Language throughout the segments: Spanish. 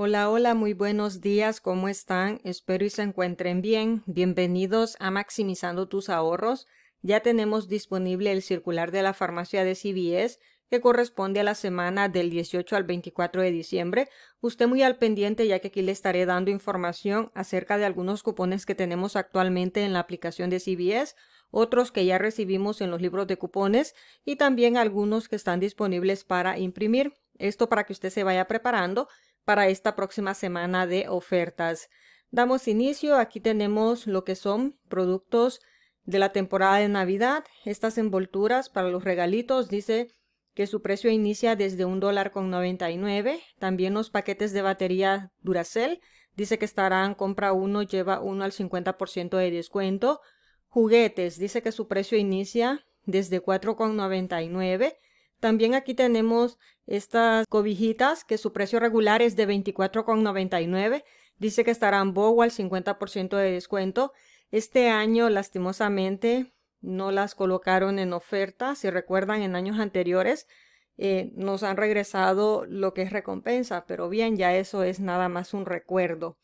Hola, hola, muy buenos días, ¿cómo están? Espero y se encuentren bien. Bienvenidos a Maximizando tus ahorros. Ya tenemos disponible el circular de la farmacia de CBS que corresponde a la semana del 18 al 24 de diciembre. Usted muy al pendiente ya que aquí le estaré dando información acerca de algunos cupones que tenemos actualmente en la aplicación de CBS otros que ya recibimos en los libros de cupones y también algunos que están disponibles para imprimir. Esto para que usted se vaya preparando para esta próxima semana de ofertas. Damos inicio, aquí tenemos lo que son productos de la temporada de Navidad. Estas envolturas para los regalitos dice que su precio inicia desde un dólar con 99. También los paquetes de batería Duracell dice que estarán compra uno, lleva uno al 50% de descuento. Juguetes dice que su precio inicia desde 4,99 también aquí tenemos estas cobijitas que su precio regular es de $24,99. Dice que estarán bajo al 50% de descuento. Este año, lastimosamente, no las colocaron en oferta. Si recuerdan, en años anteriores eh, nos han regresado lo que es recompensa, pero bien, ya eso es nada más un recuerdo.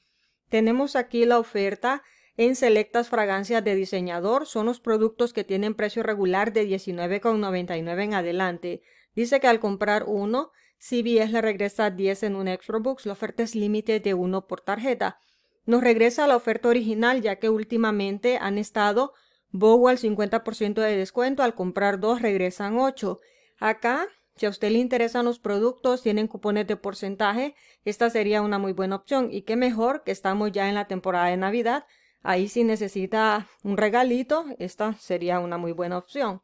Tenemos aquí la oferta en selectas fragancias de diseñador son los productos que tienen precio regular de $19,99 en adelante. Dice que al comprar uno, CBS le regresa 10 en un Extra box. La oferta es límite de uno por tarjeta. Nos regresa la oferta original ya que últimamente han estado Bow al 50% de descuento. Al comprar dos regresan 8. Acá si a usted le interesan los productos, tienen cupones de porcentaje, esta sería una muy buena opción y qué mejor que estamos ya en la temporada de Navidad, Ahí si necesita un regalito, esta sería una muy buena opción.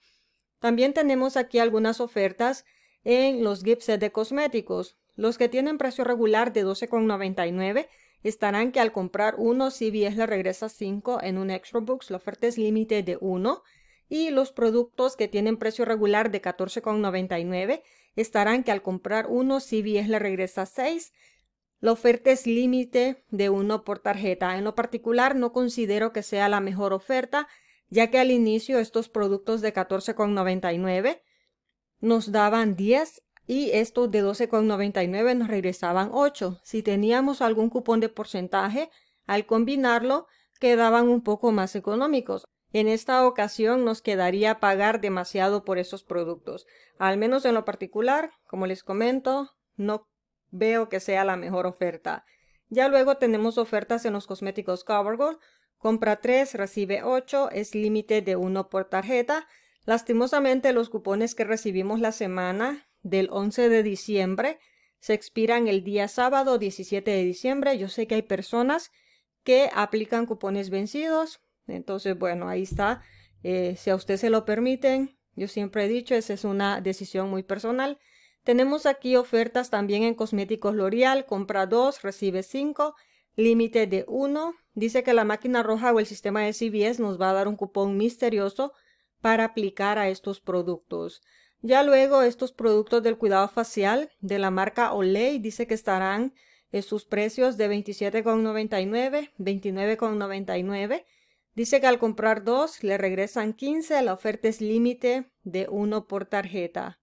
También tenemos aquí algunas ofertas en los gift de cosméticos. Los que tienen precio regular de $12,99 estarán que al comprar uno, CVS le regresa 5 en un Extra Books. La oferta es límite de 1. Y los productos que tienen precio regular de $14,99 estarán que al comprar uno, CVS le regresa 6 la oferta es límite de uno por tarjeta. En lo particular, no considero que sea la mejor oferta, ya que al inicio estos productos de 14,99 nos daban 10 y estos de 12,99 nos regresaban 8. Si teníamos algún cupón de porcentaje, al combinarlo quedaban un poco más económicos. En esta ocasión nos quedaría pagar demasiado por esos productos. Al menos en lo particular, como les comento, no veo que sea la mejor oferta. Ya luego tenemos ofertas en los cosméticos Covergirl. Compra 3, recibe 8, es límite de 1 por tarjeta. Lastimosamente, los cupones que recibimos la semana del 11 de diciembre se expiran el día sábado 17 de diciembre. Yo sé que hay personas que aplican cupones vencidos. Entonces, bueno, ahí está. Eh, si a usted se lo permiten, yo siempre he dicho, esa es una decisión muy personal. Tenemos aquí ofertas también en cosméticos L'Oreal, compra 2, recibe 5, límite de 1. Dice que la máquina roja o el sistema de CVS nos va a dar un cupón misterioso para aplicar a estos productos. Ya luego estos productos del cuidado facial de la marca Olay dice que estarán en sus precios de 27,99, 29,99. Dice que al comprar dos le regresan 15, la oferta es límite de uno por tarjeta.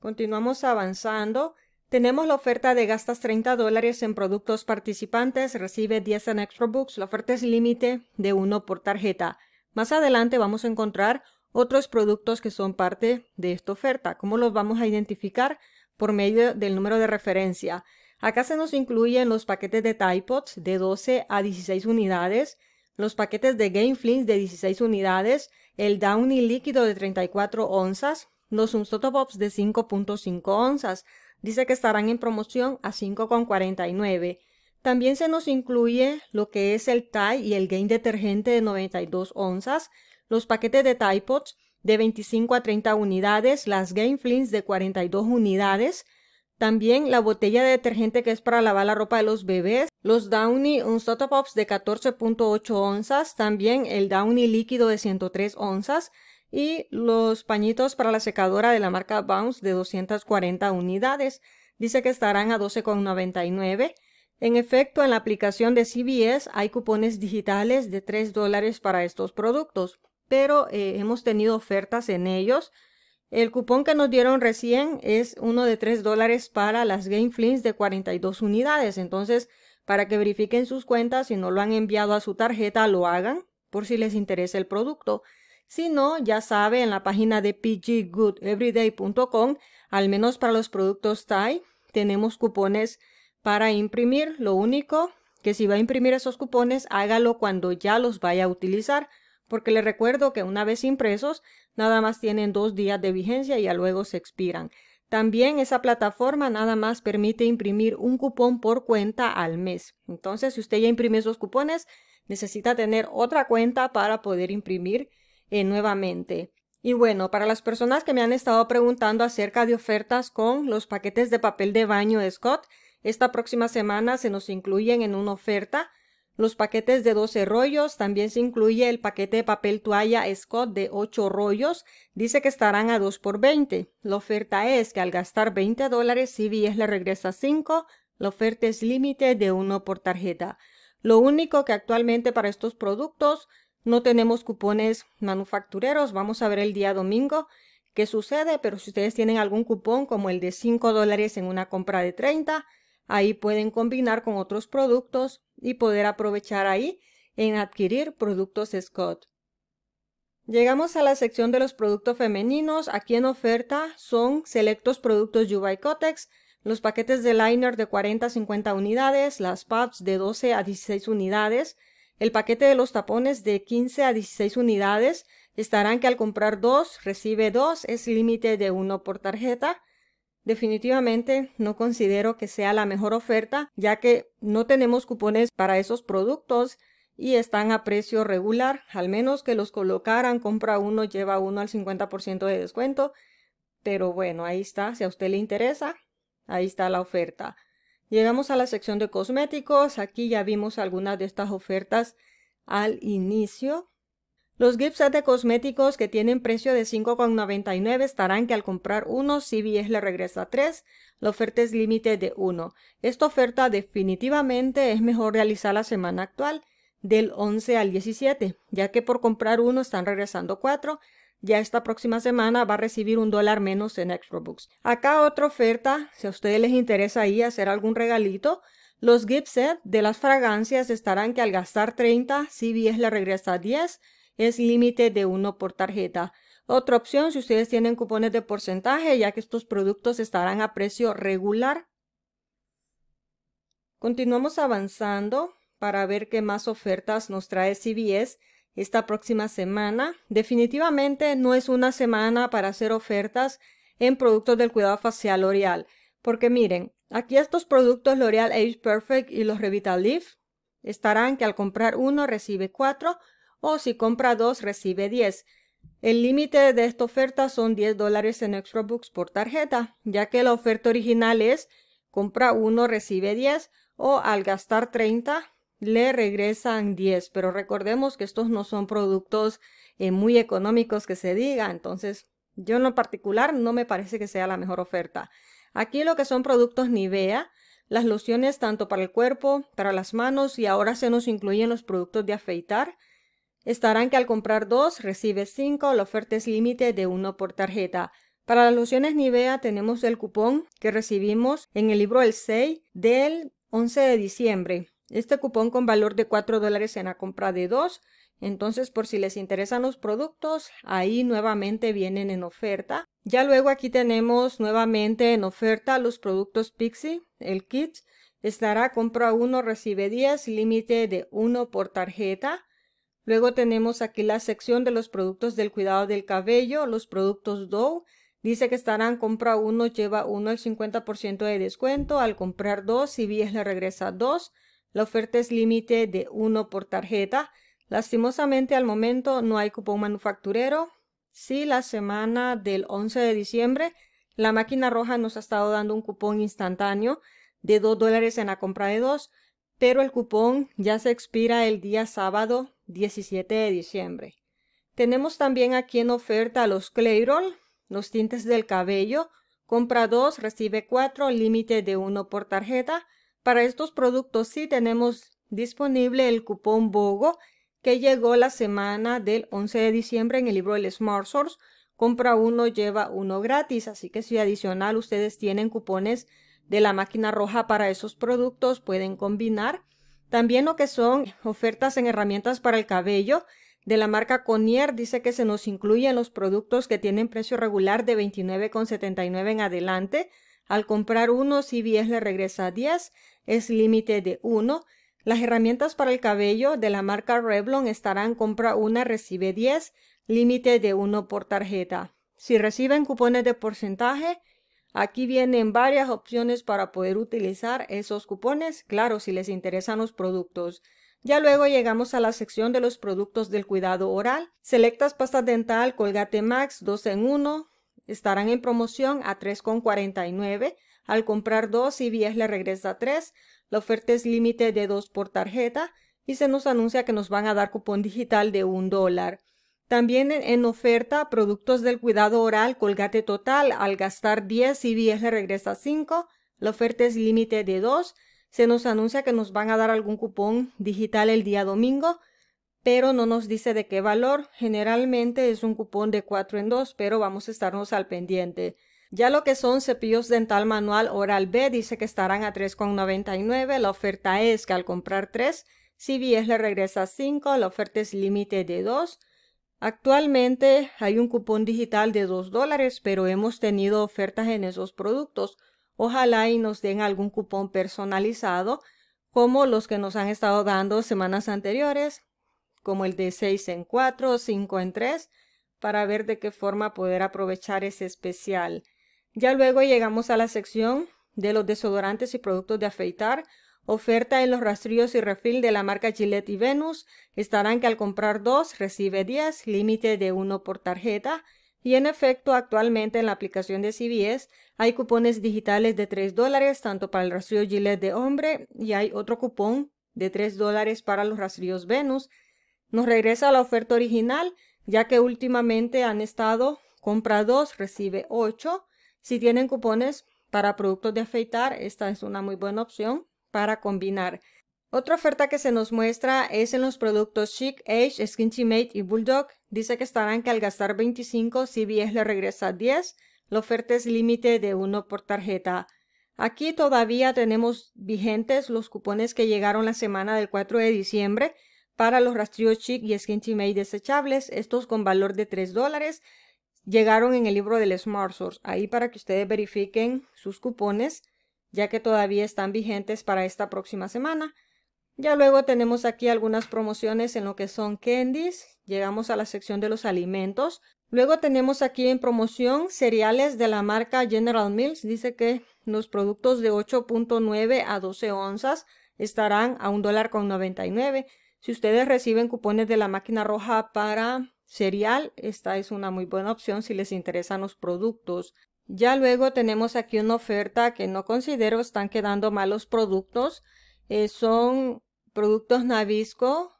Continuamos avanzando. Tenemos la oferta de gastas 30 dólares en productos participantes, recibe 10 en Extra Books. La oferta es límite de uno por tarjeta. Más adelante vamos a encontrar otros productos que son parte de esta oferta. ¿Cómo los vamos a identificar? Por medio del número de referencia. Acá se nos incluyen los paquetes de Typods de 12 a 16 unidades, los paquetes de Game de 16 unidades, el Downy líquido de 34 onzas, los Totopops de 5.5 onzas. Dice que estarán en promoción a 5.49. También se nos incluye lo que es el Tide y el Gain Detergente de 92 onzas, los paquetes de Tide Pods de 25 a 30 unidades, las Gain Flints de 42 unidades, también la botella de detergente que es para lavar la ropa de los bebés, los Downy Unstotopops de 14.8 onzas, también el Downy líquido de 103 onzas, y los pañitos para la secadora de la marca Bounce de 240 unidades. Dice que estarán a 12,99. En efecto, en la aplicación de CBS hay cupones digitales de 3 dólares para estos productos, pero eh, hemos tenido ofertas en ellos. El cupón que nos dieron recién es uno de 3 dólares para las Game Flings de 42 unidades. Entonces, para que verifiquen sus cuentas, si no lo han enviado a su tarjeta, lo hagan por si les interesa el producto. Si no, ya sabe, en la página de pggoodeveryday.com, al menos para los productos Thai, tenemos cupones para imprimir. Lo único que si va a imprimir esos cupones, hágalo cuando ya los vaya a utilizar, porque le recuerdo que una vez impresos, nada más tienen dos días de vigencia y ya luego se expiran. También esa plataforma nada más permite imprimir un cupón por cuenta al mes. Entonces, si usted ya imprime esos cupones, necesita tener otra cuenta para poder imprimir eh, nuevamente. Y bueno, para las personas que me han estado preguntando acerca de ofertas con los paquetes de papel de baño Scott, esta próxima semana se nos incluyen en una oferta los paquetes de 12 rollos, también se incluye el paquete de papel toalla Scott de 8 rollos, dice que estarán a 2 por 20. La oferta es que al gastar 20 dólares, CVS le regresa 5, la oferta es límite de 1 por tarjeta. Lo único que actualmente para estos productos no tenemos cupones manufactureros. Vamos a ver el día domingo qué sucede, pero si ustedes tienen algún cupón como el de 5 dólares en una compra de 30, ahí pueden combinar con otros productos y poder aprovechar ahí en adquirir productos Scott. Llegamos a la sección de los productos femeninos. Aquí en oferta son selectos productos Yubai los paquetes de liner de 40 a 50 unidades, las pads de 12 a 16 unidades, el paquete de los tapones de 15 a 16 unidades estarán que al comprar dos, recibe dos, es límite de uno por tarjeta. Definitivamente no considero que sea la mejor oferta, ya que no tenemos cupones para esos productos y están a precio regular, al menos que los colocaran, compra uno, lleva uno al 50% de descuento. Pero bueno, ahí está, si a usted le interesa, ahí está la oferta. Llegamos a la sección de cosméticos. Aquí ya vimos algunas de estas ofertas al inicio. Los gift de cosméticos que tienen precio de $5,99 estarán que al comprar uno, CBS le regresa 3. La oferta es límite de 1. Esta oferta definitivamente es mejor realizar la semana actual del 11 al 17, ya que por comprar uno están regresando 4 ya esta próxima semana va a recibir un dólar menos en ExtraBooks. Acá otra oferta, si a ustedes les interesa ahí hacer algún regalito, los gift set de las fragancias estarán que al gastar 30, CBS le regresa 10, es límite de uno por tarjeta. Otra opción, si ustedes tienen cupones de porcentaje, ya que estos productos estarán a precio regular. Continuamos avanzando para ver qué más ofertas nos trae CBS esta próxima semana. Definitivamente no es una semana para hacer ofertas en productos del cuidado facial L'Oreal, porque miren, aquí estos productos L'Oreal Age Perfect y los Revitalift estarán que al comprar uno recibe cuatro o si compra dos recibe diez. El límite de esta oferta son 10 dólares en Extra por tarjeta, ya que la oferta original es compra uno recibe 10 o al gastar 30 le regresan 10, pero recordemos que estos no son productos eh, muy económicos que se diga, entonces yo en lo particular no me parece que sea la mejor oferta. Aquí lo que son productos Nivea, las lociones tanto para el cuerpo, para las manos y ahora se nos incluyen los productos de afeitar. Estarán que al comprar dos recibe cinco, la oferta es límite de uno por tarjeta. Para las lociones Nivea tenemos el cupón que recibimos en el libro El 6 del 11 de diciembre. Este cupón con valor de 4 dólares en la compra de 2. Entonces, por si les interesan los productos, ahí nuevamente vienen en oferta. Ya luego aquí tenemos nuevamente en oferta los productos Pixie, el kit. Estará compra 1, recibe 10, límite de 1 por tarjeta. Luego tenemos aquí la sección de los productos del cuidado del cabello, los productos Dow. Dice que estarán compra 1, lleva 1 el 50% de descuento. Al comprar 2, bien le regresa 2. La oferta es límite de uno por tarjeta. Lastimosamente al momento no hay cupón manufacturero. Sí, la semana del 11 de diciembre la máquina roja nos ha estado dando un cupón instantáneo de 2 dólares en la compra de 2. pero el cupón ya se expira el día sábado 17 de diciembre. Tenemos también aquí en oferta los Clairol, los tintes del cabello. Compra 2, recibe 4, límite de 1 por tarjeta. Para estos productos sí tenemos disponible el cupón BOGO que llegó la semana del 11 de diciembre en el libro El Smart Source. Compra uno, lleva uno gratis. Así que si adicional ustedes tienen cupones de la máquina roja para esos productos, pueden combinar. También lo que son ofertas en herramientas para el cabello de la marca Conier dice que se nos incluyen los productos que tienen precio regular de 29,79 en adelante. Al comprar uno, bien le regresa 10, es límite de 1. Las herramientas para el cabello de la marca Revlon estarán compra una, recibe 10, límite de 1 por tarjeta. Si reciben cupones de porcentaje, Aquí vienen varias opciones para poder utilizar esos cupones, claro, si les interesan los productos. Ya luego llegamos a la sección de los productos del cuidado oral. Selectas pasta dental Colgate Max 2 en 1, Estarán en promoción a 3,49. Al comprar 2, 10 le regresa 3. La oferta es límite de 2 por tarjeta y se nos anuncia que nos van a dar cupón digital de 1 dólar. También en oferta, productos del cuidado oral Colgate Total. Al gastar 10, 10 le regresa 5. La oferta es límite de 2. Se nos anuncia que nos van a dar algún cupón digital el día domingo pero no nos dice de qué valor. Generalmente es un cupón de 4 en 2, pero vamos a estarnos al pendiente. Ya lo que son cepillos dental manual oral B dice que estarán a 3,99. La oferta es que al comprar 3, bien le regresa 5, la oferta es límite de 2. Actualmente hay un cupón digital de 2 dólares, pero hemos tenido ofertas en esos productos. Ojalá y nos den algún cupón personalizado como los que nos han estado dando semanas anteriores como el de 6 en 4 o 5 en 3, para ver de qué forma poder aprovechar ese especial. Ya luego llegamos a la sección de los desodorantes y productos de afeitar, Oferta en los rastrillos y refil de la marca Gillette y Venus. Estarán que al comprar dos recibe 10, límite de uno por tarjeta. Y en efecto, actualmente en la aplicación de CBS hay cupones digitales de 3 dólares tanto para el rastrillo Gillette de hombre y hay otro cupón de 3 dólares para los rastrillos Venus. Nos regresa a la oferta original, ya que últimamente han estado compra 2, recibe 8. Si tienen cupones para productos de afeitar, esta es una muy buena opción para combinar. Otra oferta que se nos muestra es en los productos Chic, Age, Skin Mate y Bulldog. Dice que estarán que al gastar 25, bien le regresa 10. La oferta es límite de 1 por tarjeta. Aquí todavía tenemos vigentes los cupones que llegaron la semana del 4 de diciembre para los rastrillos chic y skin made desechables, estos con valor de 3 dólares. Llegaron en el libro del Smart Source, ahí para que ustedes verifiquen sus cupones, ya que todavía están vigentes para esta próxima semana. Ya luego tenemos aquí algunas promociones en lo que son candies. Llegamos a la sección de los alimentos. Luego tenemos aquí en promoción cereales de la marca General Mills. Dice que los productos de 8.9 a 12 onzas estarán a $1.99. dólar con si ustedes reciben cupones de la máquina roja para cereal, esta es una muy buena opción si les interesan los productos. Ya luego tenemos aquí una oferta que no considero están quedando malos productos. Eh, son productos Navisco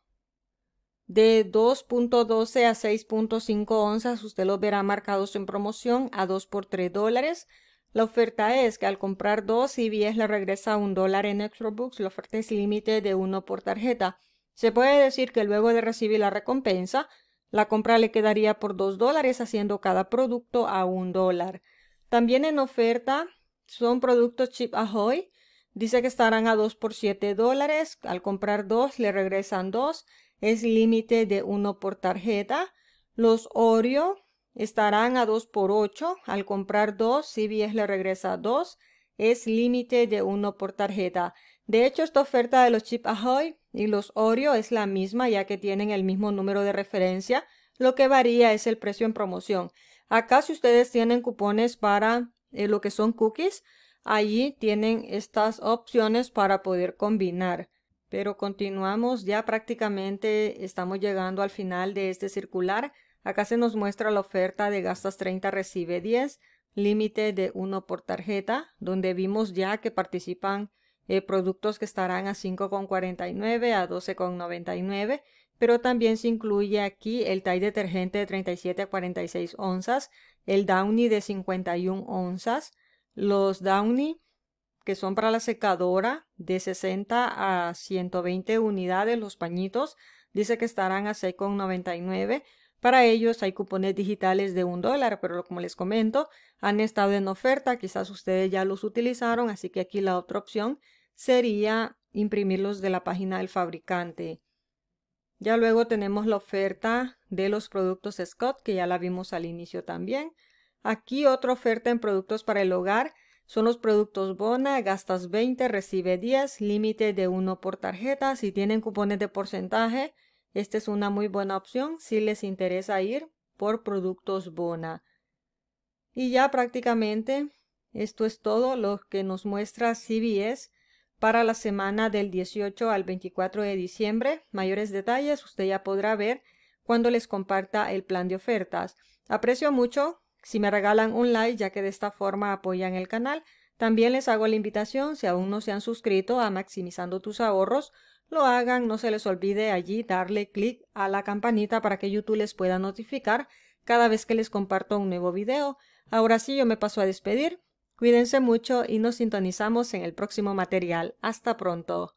de 2.12 a 6.5 onzas. Usted los verá marcados en promoción a 2 por 3 dólares. La oferta es que al comprar dos, 10 le regresa un dólar en Extra La oferta es límite de uno por tarjeta. Se puede decir que luego de recibir la recompensa, la compra le quedaría por 2 dólares haciendo cada producto a 1 dólar. También en oferta son productos Chip Ahoy. Dice que estarán a 2 por 7 dólares. Al comprar 2 le regresan 2. Es límite de 1 por tarjeta. Los Oreo estarán a 2 por 8. Al comprar 2, CBS le regresa 2. Es límite de 1 por tarjeta. De hecho, esta oferta de los Chip Ahoy y los Oreo es la misma ya que tienen el mismo número de referencia. Lo que varía es el precio en promoción. Acá si ustedes tienen cupones para eh, lo que son cookies, allí tienen estas opciones para poder combinar. Pero continuamos, ya prácticamente estamos llegando al final de este circular. Acá se nos muestra la oferta de gastas 30, recibe 10, límite de 1 por tarjeta, donde vimos ya que participan eh, productos que estarán a 5,49 a 12,99, pero también se incluye aquí el Tide detergente de 37 a 46 onzas, el Downy de 51 onzas, los Downy que son para la secadora de 60 a 120 unidades los pañitos, dice que estarán a 6,99. Para ellos hay cupones digitales de un dólar, pero como les comento, han estado en oferta, quizás ustedes ya los utilizaron, así que aquí la otra opción sería imprimirlos de la página del fabricante. Ya luego tenemos la oferta de los productos Scott, que ya la vimos al inicio también. Aquí otra oferta en productos para el hogar son los productos Bona, gastas 20, recibe 10, límite de 1 por tarjeta. Si tienen cupones de porcentaje, esta es una muy buena opción si les interesa ir por productos Bona. Y ya prácticamente esto es todo lo que nos muestra CBS para la semana del 18 al 24 de diciembre. Mayores detalles usted ya podrá ver cuando les comparta el plan de ofertas. Aprecio mucho si me regalan un like ya que de esta forma apoyan el canal. También les hago la invitación, si aún no se han suscrito a Maximizando tus ahorros, lo hagan, no se les olvide allí darle clic a la campanita para que YouTube les pueda notificar cada vez que les comparto un nuevo video. Ahora sí, yo me paso a despedir. Cuídense mucho y nos sintonizamos en el próximo material. Hasta pronto.